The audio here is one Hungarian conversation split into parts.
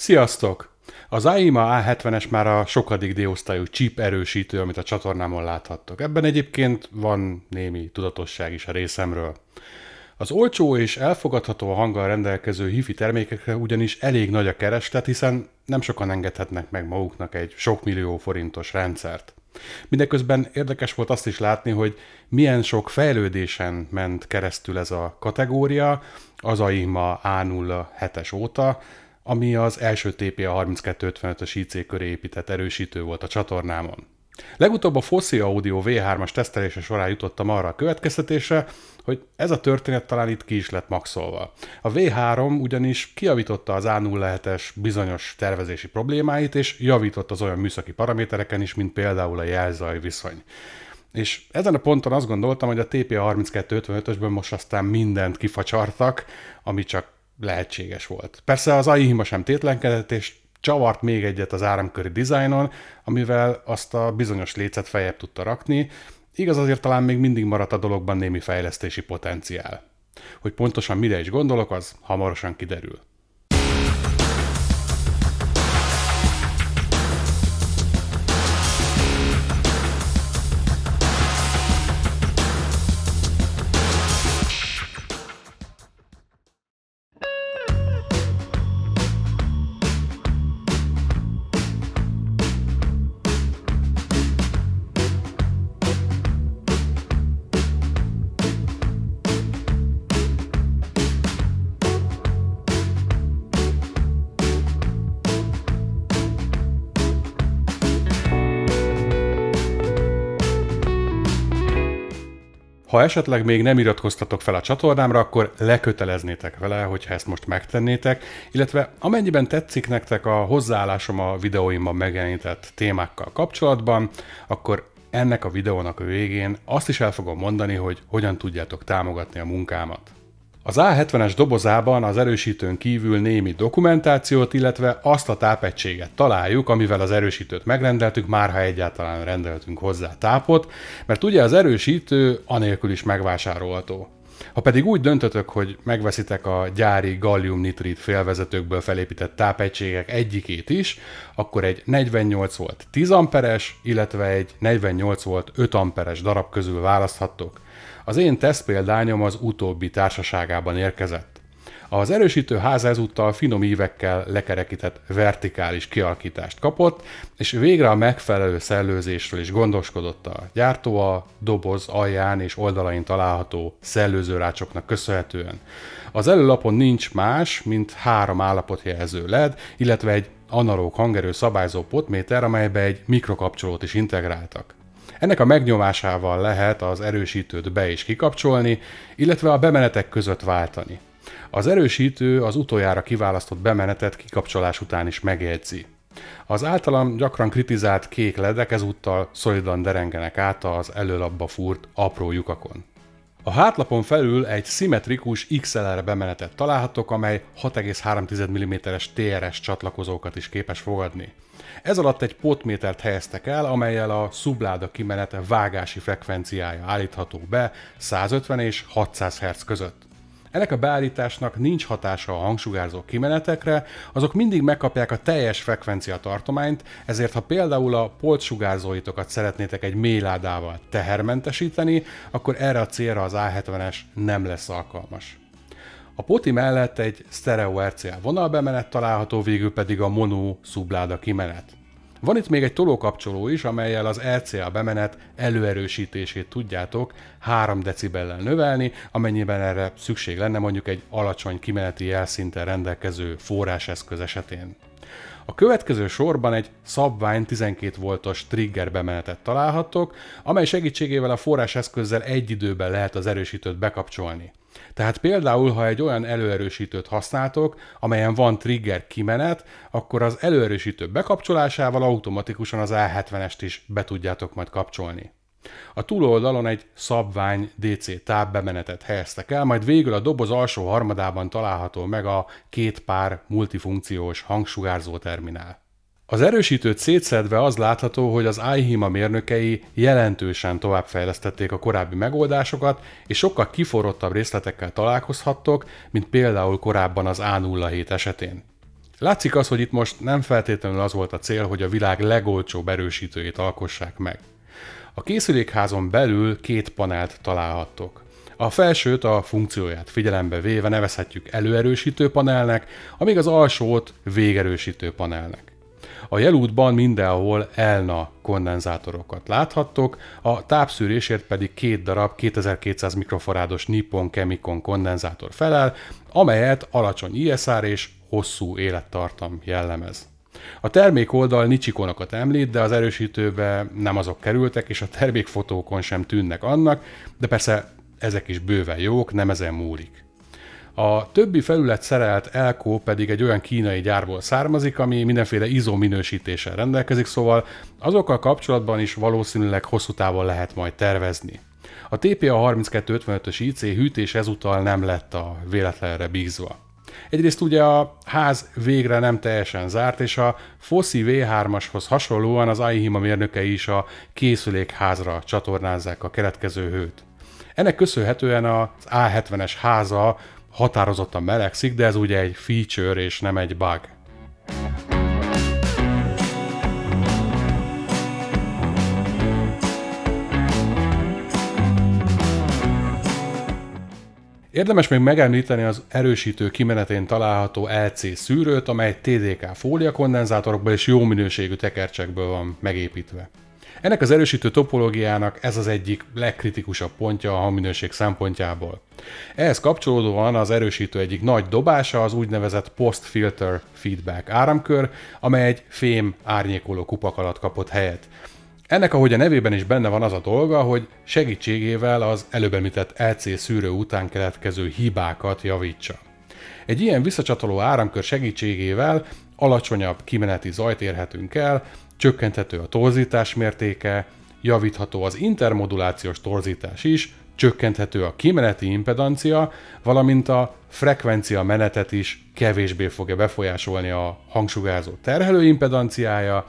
Sziasztok! Az AIMA A70-es már a sokadik D-osztályú chip erősítő, amit a csatornámon láthattok. Ebben egyébként van némi tudatosság is a részemről. Az olcsó és elfogadható a hanggal rendelkező hifi termékekre ugyanis elég nagy a kereslet, hiszen nem sokan engedhetnek meg maguknak egy sok millió forintos rendszert. Mindeközben érdekes volt azt is látni, hogy milyen sok fejlődésen ment keresztül ez a kategória az AIMA A07-es óta, ami az első TPA 3255-ös IC köré épített erősítő volt a csatornámon. Legutóbb a Fossi Audio V3-as tesztelése során jutottam arra a következtetésre, hogy ez a történet talán itt ki is lett maxolva. A V3 ugyanis kiavította az A07-es bizonyos tervezési problémáit, és javított az olyan műszaki paramétereken is, mint például a jelzaj viszony. És ezen a ponton azt gondoltam, hogy a TPA 3255-ösből most aztán mindent kifacsartak, ami csak lehetséges volt. Persze az AI hima sem tétlenkedett, és csavart még egyet az áramköri dizájnon, amivel azt a bizonyos lécet feljebb tudta rakni, Igaz azért talán még mindig maradt a dologban némi fejlesztési potenciál. Hogy pontosan mire is gondolok, az hamarosan kiderül. Ha esetleg még nem iratkoztatok fel a csatornámra, akkor leköteleznétek vele, hogyha ezt most megtennétek, illetve amennyiben tetszik nektek a hozzáállásom a videóimban megjelenített témákkal kapcsolatban, akkor ennek a videónak a végén azt is el fogom mondani, hogy hogyan tudjátok támogatni a munkámat. Az A70-es dobozában az erősítőn kívül némi dokumentációt, illetve azt a tápegységet találjuk, amivel az erősítőt megrendeltük, már ha egyáltalán rendeltünk hozzá tápot, mert ugye az erősítő anélkül is megvásárolható. Ha pedig úgy döntötök, hogy megveszitek a gyári galliumnitrit félvezetőkből felépített tápegységek egyikét is, akkor egy 48 volt 10 amperes, illetve egy 48 volt 5 amperes darab közül választhattok. Az én tesztpéldányom az utóbbi társaságában érkezett. Az erősítő ház ezúttal finom ívekkel lekerekített vertikális kialakítást kapott, és végre a megfelelő szellőzésről is gondoskodott a gyártó a doboz alján és oldalain található szellőzőrácsoknak köszönhetően. Az előlapon nincs más, mint három állapotjelző LED, illetve egy analóg hangerő szabályzó potméter, amelybe egy mikrokapcsolót is integráltak. Ennek a megnyomásával lehet az erősítőt be és kikapcsolni, illetve a bemenetek között váltani. Az erősítő az utoljára kiválasztott bemenetet kikapcsolás után is megjegyzi. Az általam gyakran kritizált kék ledek ezúttal szolidan derengenek át az előlapba fúrt apró lyukakon. A hátlapon felül egy szimmetrikus XLR bemenetet találhatok, amely 6,3 mm-es TRS csatlakozókat is képes fogadni. Ez alatt egy potmétert helyeztek el, amelyel a szubláda kimenete vágási frekvenciája állítható be 150 és 600 Hz között. Ennek a beállításnak nincs hatása a hangsugárzó kimenetekre, azok mindig megkapják a teljes frekvencia tartományt, ezért ha például a polcsugárzóitokat szeretnétek egy méládával tehermentesíteni, akkor erre a célra az A70-es nem lesz alkalmas. A poti mellett egy stereo RCA vonalbemenet található, végül pedig a mono szubláda kimenet. Van itt még egy tolókapcsoló is, amelyel az RCA bemenet előerősítését tudjátok 3 decibellel növelni, amennyiben erre szükség lenne mondjuk egy alacsony kimeneti jelszinten rendelkező forráseszköz esetén. A következő sorban egy szabvány 12 voltos trigger bemenetet találhattok, amely segítségével a forráseszközzel egy időben lehet az erősítőt bekapcsolni. Tehát például, ha egy olyan előerősítőt használtok, amelyen van trigger kimenet, akkor az előerősítő bekapcsolásával automatikusan az A70-est is be tudjátok majd kapcsolni. A túloldalon egy szabvány DC tábbemenetet helyeztek el, majd végül a doboz alsó harmadában található meg a két pár multifunkciós hangsugárzó terminál. Az erősítőt szétszedve az látható, hogy az iHima mérnökei jelentősen továbbfejlesztették a korábbi megoldásokat, és sokkal kiforrottabb részletekkel találkozhattok, mint például korábban az A07 esetén. Látszik az, hogy itt most nem feltétlenül az volt a cél, hogy a világ legolcsóbb erősítőjét alkossák meg. A készülékházon belül két panelt találhattok. A felsőt a funkcióját figyelembe véve nevezhetjük előerősítő panelnek, amíg az alsót végerősítő panelnek. A jelútban mindenhol elna kondenzátorokat láthattok, a tápszűrésért pedig két darab 2200 mikrofarádos Nippon Chemicon kondenzátor felel, amelyet alacsony ISR és hosszú élettartam jellemez. A termék oldal nicsikonokat említ, de az erősítőbe nem azok kerültek, és a termékfotókon sem tűnnek annak, de persze ezek is bőven jók, nem ezen múlik. A többi felület szerelt Elko pedig egy olyan kínai gyárból származik, ami mindenféle izom minősítéssel rendelkezik, szóval azokkal kapcsolatban is valószínűleg hosszú távon lehet majd tervezni. A TPA 3255-ös IC hűtés ezúttal nem lett a véletlenre bízva. Egyrészt ugye a ház végre nem teljesen zárt, és a Foszi V3-ashoz hasonlóan az Aihima mérnökei is a készülékházra csatornázzák a keletkező hőt. Ennek köszönhetően az A70-es háza határozottan melegszik, de ez ugye egy feature és nem egy bug. Érdemes még megemlíteni az erősítő kimenetén található LC szűrőt, amely TDK fólia kondenzátorokból és jó minőségű tekercsekből van megépítve. Ennek az erősítő topológiának ez az egyik legkritikusabb pontja a hangminőség szempontjából. Ehhez kapcsolódóan az erősítő egyik nagy dobása az úgynevezett post-filter feedback áramkör, amely egy fém árnyékoló kupak alatt kapott helyet. Ennek, ahogy a nevében is benne van az a dolga, hogy segítségével az előbb említett LC e szűrő után keletkező hibákat javítsa. Egy ilyen visszacsatoló áramkör segítségével alacsonyabb kimeneti zajt érhetünk el, csökkenthető a torzítás mértéke, javítható az intermodulációs torzítás is, csökkenthető a kimeneti impedancia, valamint a frekvencia menetet is kevésbé fogja befolyásolni a hangsugárzó terhelő impedanciája,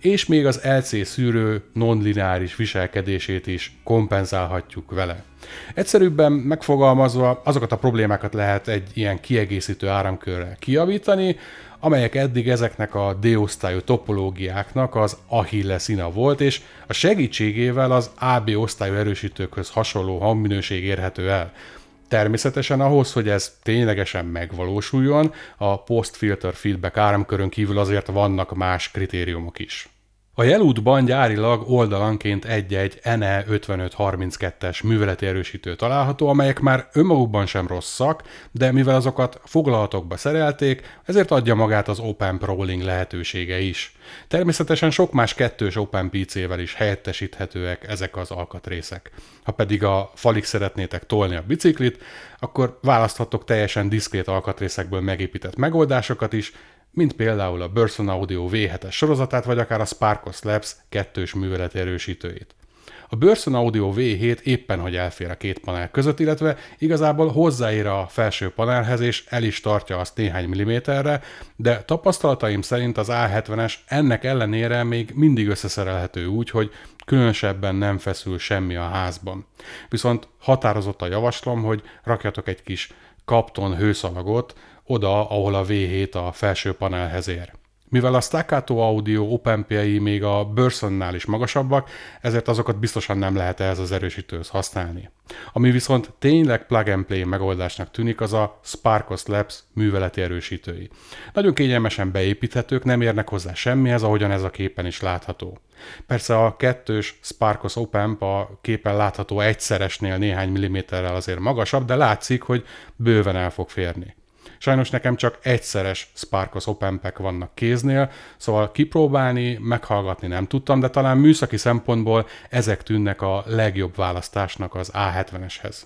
és még az LC szűrő nonlineáris viselkedését is kompenzálhatjuk vele. Egyszerűbben megfogalmazva azokat a problémákat lehet egy ilyen kiegészítő áramkörrel kijavítani, amelyek eddig ezeknek a D-osztályú topológiáknak az Achilles szína volt, és a segítségével az AB osztályú erősítőkhöz hasonló hangminőség érhető el. Természetesen ahhoz, hogy ez ténylegesen megvalósuljon, a post-filter feedback áramkörön kívül azért vannak más kritériumok is. A jelútban gyárilag oldalanként egy-egy NE 5532-es műveleti erősítő található, amelyek már önmagukban sem rosszak, de mivel azokat foglalatokba szerelték, ezért adja magát az Open Prowling lehetősége is. Természetesen sok más kettős Open PC-vel is helyettesíthetőek ezek az alkatrészek. Ha pedig a falig szeretnétek tolni a biciklit, akkor választhatok teljesen diszkrét alkatrészekből megépített megoldásokat is, mint például a Burson Audio V7-es sorozatát, vagy akár a Sparkos Labs kettős művelet erősítőjét. A Burson Audio V7 éppen hogy elfér a két panel között, illetve igazából hozzáér a felső panelhez és el is tartja azt néhány milliméterre, de tapasztalataim szerint az A70-es ennek ellenére még mindig összeszerelhető úgy, hogy különösebben nem feszül semmi a házban. Viszont határozottan javaslom, hogy rakjatok egy kis kapton hőszalagot, oda, ahol a V7 a felső panelhez ér. Mivel a Staccato Audio openpjei még a Bursonnál is magasabbak, ezért azokat biztosan nem lehet ehhez az erősítőhöz használni. Ami viszont tényleg plug and play megoldásnak tűnik, az a Sparkos Labs műveleti erősítői. Nagyon kényelmesen beépíthetők, nem érnek hozzá semmihez, ahogyan ez a képen is látható. Persze a kettős Sparkos Open a képen látható egyszeresnél néhány milliméterrel azért magasabb, de látszik, hogy bőven el fog férni. Sajnos nekem csak egyszeres Sparkos Pack vannak kéznél, szóval kipróbálni, meghallgatni nem tudtam, de talán műszaki szempontból ezek tűnnek a legjobb választásnak az A70-eshez.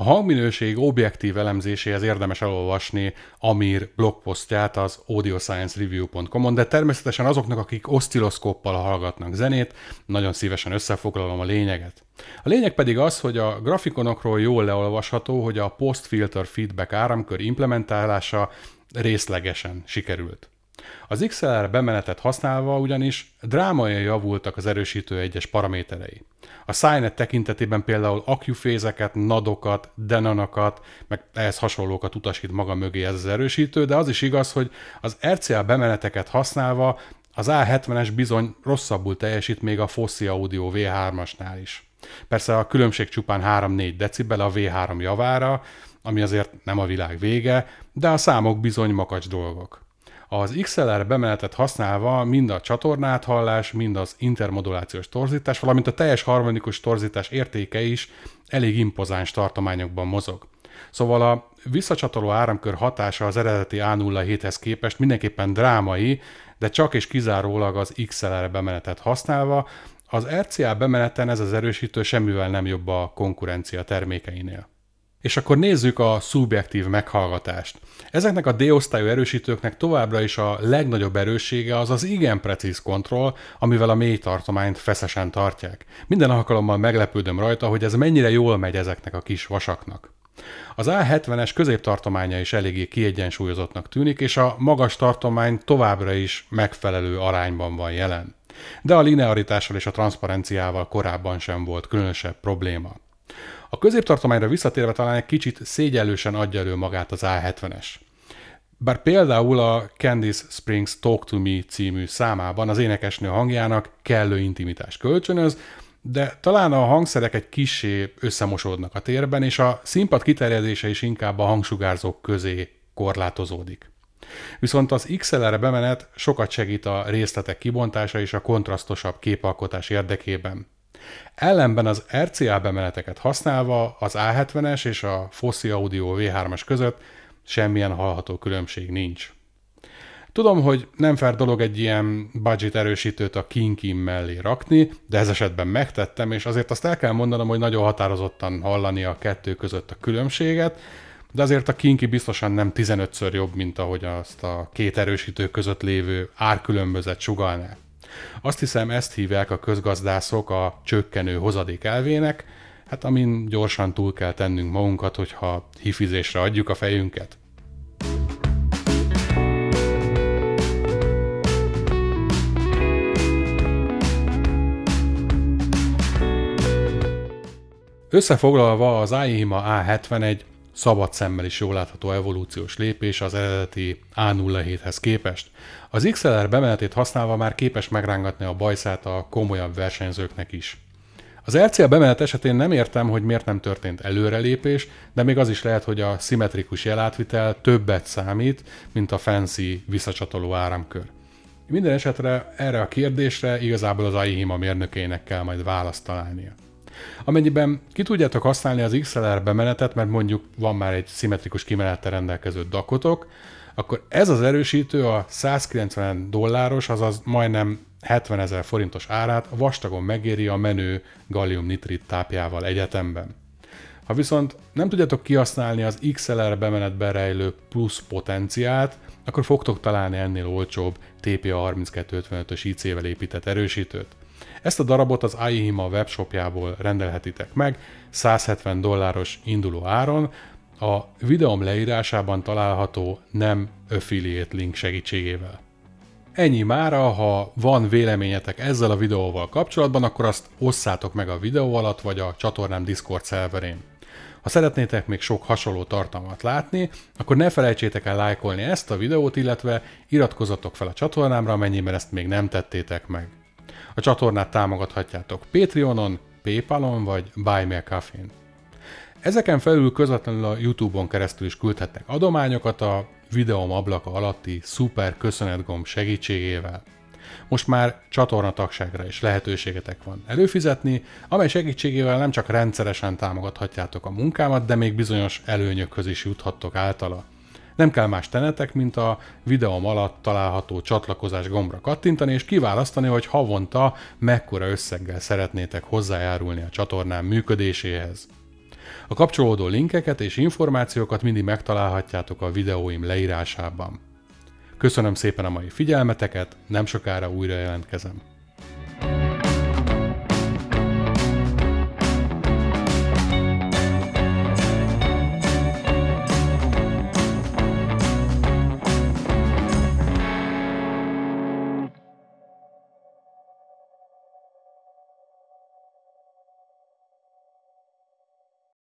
A hangminőség objektív elemzéséhez érdemes elolvasni Amir blogposztját az audiosciencereview.com-on, de természetesen azoknak, akik osztiloszkóppal hallgatnak zenét, nagyon szívesen összefoglalom a lényeget. A lényeg pedig az, hogy a grafikonokról jól leolvasható, hogy a post-filter feedback áramkör implementálása részlegesen sikerült. Az XLR bemenetet használva ugyanis drámaian javultak az erősítő egyes paraméterei. A Cynet tekintetében például akjufézeket, nadokat, denonokat, meg ehhez hasonlókat utasít maga mögé ez az erősítő, de az is igaz, hogy az RCA bemeneteket használva az A70-es bizony rosszabbul teljesít még a Fossi Audio V3-asnál is. Persze a különbség csupán 3-4 decibel a V3 javára, ami azért nem a világ vége, de a számok bizony makacs dolgok. Az XLR bemenetet használva mind a csatornát hallás, mind az intermodulációs torzítás, valamint a teljes harmonikus torzítás értéke is elég impozáns tartományokban mozog. Szóval a visszacsatoló áramkör hatása az eredeti A07-hez képest mindenképpen drámai, de csak és kizárólag az XLR bemenetet használva, az RCA bemeneten ez az erősítő semmivel nem jobb a konkurencia termékeinél. És akkor nézzük a szubjektív meghallgatást. Ezeknek a D-osztályú erősítőknek továbbra is a legnagyobb erőssége az az igen precíz kontroll, amivel a mély tartományt feszesen tartják. Minden alkalommal meglepődöm rajta, hogy ez mennyire jól megy ezeknek a kis vasaknak. Az A70-es középtartománya is eléggé kiegyensúlyozottnak tűnik, és a magas tartomány továbbra is megfelelő arányban van jelen. De a linearitással és a transzparenciával korábban sem volt különösebb probléma. A középtartományra visszatérve talán egy kicsit szégyellősen adja elő magát az A70-es. Bár például a Candice Springs Talk to Me című számában az énekesnő hangjának kellő intimitás kölcsönöz, de talán a hangszerek egy kisé összemosódnak a térben, és a színpad kiterjedése is inkább a hangsugárzók közé korlátozódik. Viszont az XLR-re bemenet sokat segít a részletek kibontása és a kontrasztosabb képalkotás érdekében. Ellenben az RCA bemeneteket használva az A70-es és a Fossi Audio v 3 as között semmilyen hallható különbség nincs. Tudom, hogy nem fér dolog egy ilyen budget erősítőt a kinkim mellé rakni, de ez esetben megtettem, és azért azt el kell mondanom, hogy nagyon határozottan hallani a kettő között a különbséget, de azért a kinki biztosan nem 15-ször jobb, mint ahogy azt a két erősítő között lévő árkülönbözet sugalná. Azt hiszem ezt hívják a közgazdászok a csökkenő hozadék elvének, hát amin gyorsan túl kell tennünk magunkat, hogyha hifizésre adjuk a fejünket. Összefoglalva az AIMA A71 szabad szemmel is jól látható evolúciós lépés az eredeti A07-hez képest. Az XLR bemenetét használva már képes megrángatni a bajszát a komolyabb versenyzőknek is. Az RCA bemenet esetén nem értem, hogy miért nem történt előrelépés, de még az is lehet, hogy a szimmetrikus jelátvitel többet számít, mint a fancy visszacsatoló áramkör. Minden esetre erre a kérdésre igazából az AIHIMA mérnökének kell majd választ találnia. Amennyiben ki tudjátok használni az XLR bemenetet, mert mondjuk van már egy szimmetrikus kimenettel rendelkező dakotok, akkor ez az erősítő a 190 dolláros, azaz majdnem 70 ezer forintos árát vastagon megéri a menő gallium nitrit tápjával egyetemben. Ha viszont nem tudjátok kihasználni az XLR bemenetben rejlő plusz potenciát, akkor fogtok találni ennél olcsóbb TPA3255-ös IC-vel épített erősítőt. Ezt a darabot az AIHIMA webshopjából rendelhetitek meg 170 dolláros induló áron, a videóm leírásában található nem affiliate link segítségével. Ennyi mára, ha van véleményetek ezzel a videóval kapcsolatban, akkor azt osszátok meg a videó alatt, vagy a csatornám Discord szerverén. Ha szeretnétek még sok hasonló tartalmat látni, akkor ne felejtsétek el lájkolni ezt a videót, illetve iratkozzatok fel a csatornámra, amennyiben ezt még nem tettétek meg. A csatornát támogathatjátok Patreonon, Paypalon vagy Buy Me a n Ezeken felül közvetlenül a YouTube-on keresztül is küldhetnek adományokat a videóm ablaka alatti szuper köszönetgomb segítségével. Most már csatornatagságra is lehetőségetek van előfizetni, amely segítségével nem csak rendszeresen támogathatjátok a munkámat, de még bizonyos előnyökhöz is juthattok általa. Nem kell más tenetek, mint a videóm alatt található csatlakozás gombra kattintani, és kiválasztani, hogy havonta mekkora összeggel szeretnétek hozzájárulni a csatornám működéséhez. A kapcsolódó linkeket és információkat mindig megtalálhatjátok a videóim leírásában. Köszönöm szépen a mai figyelmeteket, nem sokára újra jelentkezem.